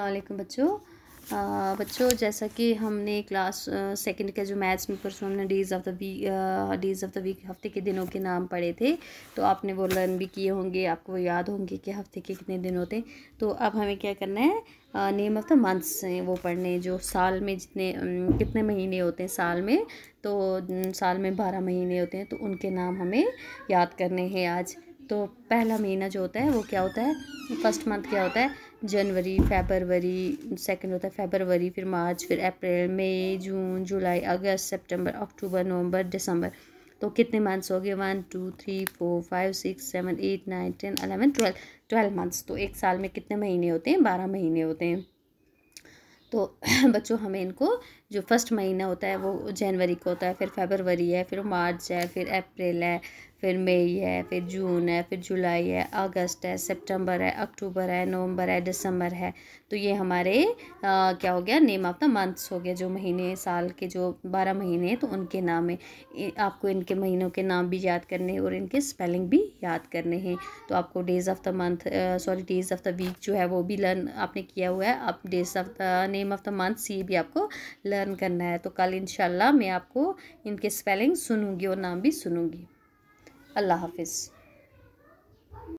अलैक्म बच्चों बच्चों जैसा कि हमने क्लास सेकंड का जो मैथ्स में परसों हमने days of the week days of the week हफ्ते के दिनों के नाम पढ़े थे तो आपने वो लर्न भी किए होंगे आपको वो याद होंगे कि हफ्ते के कितने दिन होते हैं तो अब हमें क्या करना है नेम ऑफ़ द मंथ्स हैं वो पढ़ने जो साल में जितने कितने महीने होते हैं साल में तो साल में बारह महीने होते हैं तो उनके नाम हमें याद करने हैं आज तो पहला महीना जो होता है वो क्या होता है फर्स्ट मंथ क्या होता है जनवरी फेबरवरी सेकेंड होता है फेबरवरी फिर मार्च फिर अप्रैल मई जून जुलाई अगस्त सितंबर अक्टूबर नवंबर दिसंबर तो कितने मंथ्स हो गए one two three four five six seven eight nine ten eleven twelve twelve months तो एक साल में कितने महीने होते हैं बारह महीने होते हैं तो बच्चों हमें इनको जो फर्स्ट महीना होता है वो जनवरी को होता है फिर फेबरवरी है फिर मार्च है फिर अप्रैल है फिर मई है फिर जून है फिर जुलाई है अगस्त है सितंबर है अक्टूबर है नवंबर है दिसंबर है तो ये हमारे आ, क्या हो गया नेम ऑफ द मंथ्स हो गया जो महीने साल के जो बारह महीने हैं तो उनके नाम है आपको इनके महीनों के नाम भी याद करने हैं और इनके स्पेलिंग भी याद करने हैं तो आपको days of the month sorry days of the week जो है वो भी लर्न आपने किया हुआ है आप days of the name of the month ये भी आपको लर्न करना है तो कल इन मैं आपको इनके स्पेलिंग सुनूँगी और नाम भी सुनूँगी अल्लाह हाफिज़